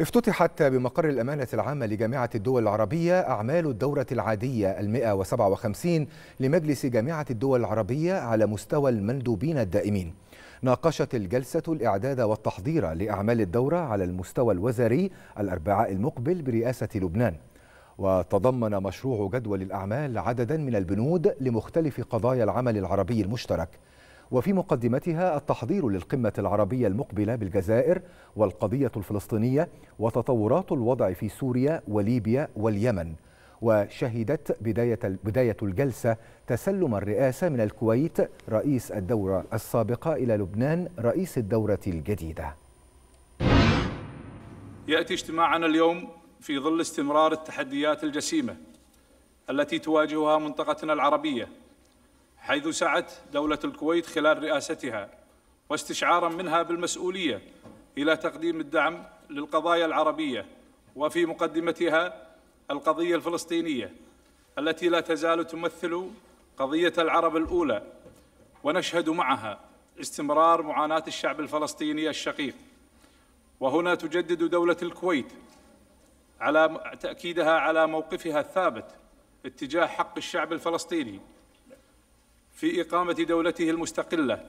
افتتحت بمقر الأمانة العامة لجامعة الدول العربية أعمال الدورة العادية المئة وسبعة وخمسين لمجلس جامعة الدول العربية على مستوى المندوبين الدائمين ناقشت الجلسة الإعداد والتحضير لأعمال الدورة على المستوى الوزاري الأربعاء المقبل برئاسة لبنان وتضمن مشروع جدول الأعمال عددا من البنود لمختلف قضايا العمل العربي المشترك وفي مقدمتها التحضير للقمة العربية المقبلة بالجزائر والقضية الفلسطينية وتطورات الوضع في سوريا وليبيا واليمن وشهدت بداية بداية الجلسة تسلم الرئاسة من الكويت رئيس الدورة السابقة إلى لبنان رئيس الدورة الجديدة يأتي اجتماعنا اليوم في ظل استمرار التحديات الجسيمة التي تواجهها منطقتنا العربية حيث سعت دولة الكويت خلال رئاستها واستشعارا منها بالمسؤولية إلى تقديم الدعم للقضايا العربية وفي مقدمتها القضية الفلسطينية التي لا تزال تمثل قضية العرب الأولى ونشهد معها استمرار معاناة الشعب الفلسطيني الشقيق وهنا تجدد دولة الكويت على تأكيدها على موقفها الثابت اتجاه حق الشعب الفلسطيني في إقامة دولته المستقلة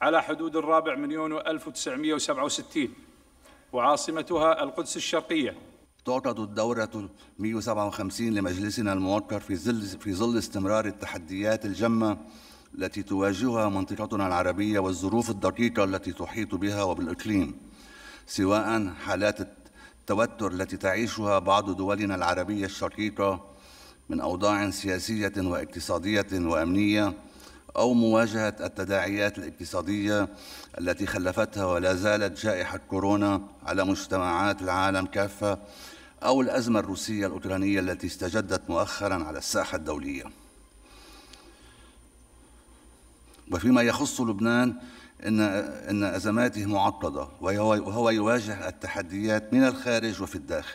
على حدود الرابع من يونيو 1967 وعاصمتها القدس الشرقية تعقد الدورة 157 لمجلسنا الموقر في ظل في ظل استمرار التحديات الجمة التي تواجهها منطقتنا العربية والظروف الدقيقة التي تحيط بها وبالإقليم سواء حالات التوتر التي تعيشها بعض دولنا العربية الشقيقة من أوضاع سياسية واقتصادية وأمنية أو مواجهة التداعيات الاقتصادية التي خلفتها ولا زالت جائحة كورونا على مجتمعات العالم كافة أو الأزمة الروسية الأوكرانية التي استجدت مؤخرا على الساحة الدولية وفيما يخص لبنان إن, إن أزماته معقدة وهو يواجه التحديات من الخارج وفي الداخل